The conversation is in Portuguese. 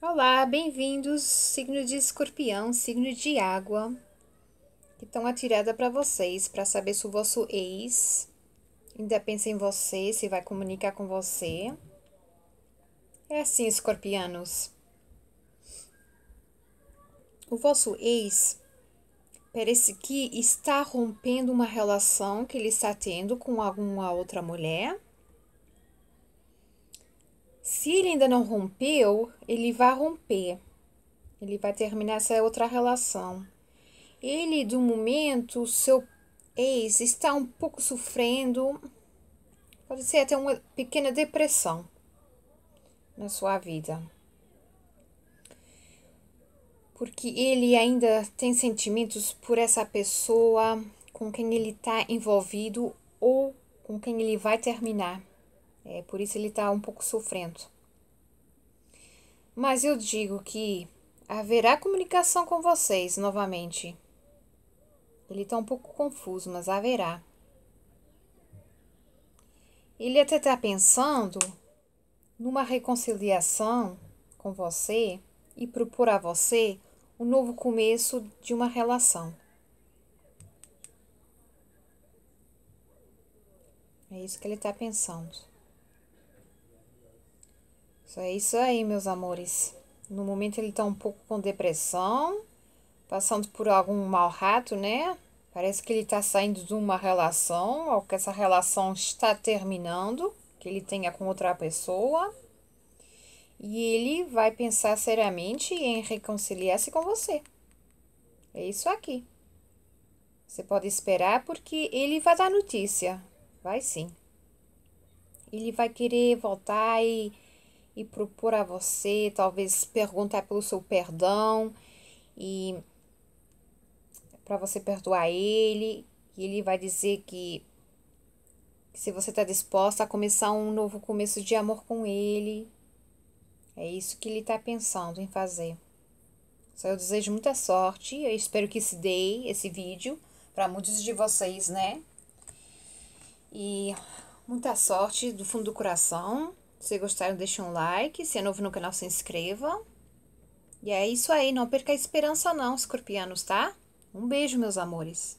Olá, bem-vindos, signo de escorpião, signo de água, que estão atirada para vocês, para saber se o vosso ex ainda pensa em você, se vai comunicar com você. É assim, escorpianos. O vosso ex parece que está rompendo uma relação que ele está tendo com alguma outra mulher se ele ainda não rompeu, ele vai romper. Ele vai terminar essa outra relação. Ele, do momento, seu ex está um pouco sofrendo, pode ser até uma pequena depressão na sua vida. Porque ele ainda tem sentimentos por essa pessoa com quem ele está envolvido ou com quem ele vai terminar. É, por isso ele está um pouco sofrendo. Mas eu digo que haverá comunicação com vocês novamente. Ele está um pouco confuso, mas haverá. Ele até está pensando numa reconciliação com você e propor a você um novo começo de uma relação. É isso que ele está pensando. É isso aí, meus amores. No momento ele tá um pouco com depressão, passando por algum mau rato, né? Parece que ele tá saindo de uma relação, ou que essa relação está terminando, que ele tenha com outra pessoa. E ele vai pensar seriamente em reconciliar-se com você. É isso aqui. Você pode esperar porque ele vai dar notícia. Vai sim. Ele vai querer voltar e e propor a você, talvez perguntar pelo seu perdão e para você perdoar ele, e ele vai dizer que se você está disposta a começar um novo começo de amor com ele, é isso que ele está pensando em fazer. Só eu desejo muita sorte, eu espero que se dê esse vídeo para muitos de vocês, né? E muita sorte do fundo do coração. Se gostaram, deixe um like. Se é novo no canal, se inscreva. E é isso aí, não perca a esperança não, escorpianos, tá? Um beijo, meus amores.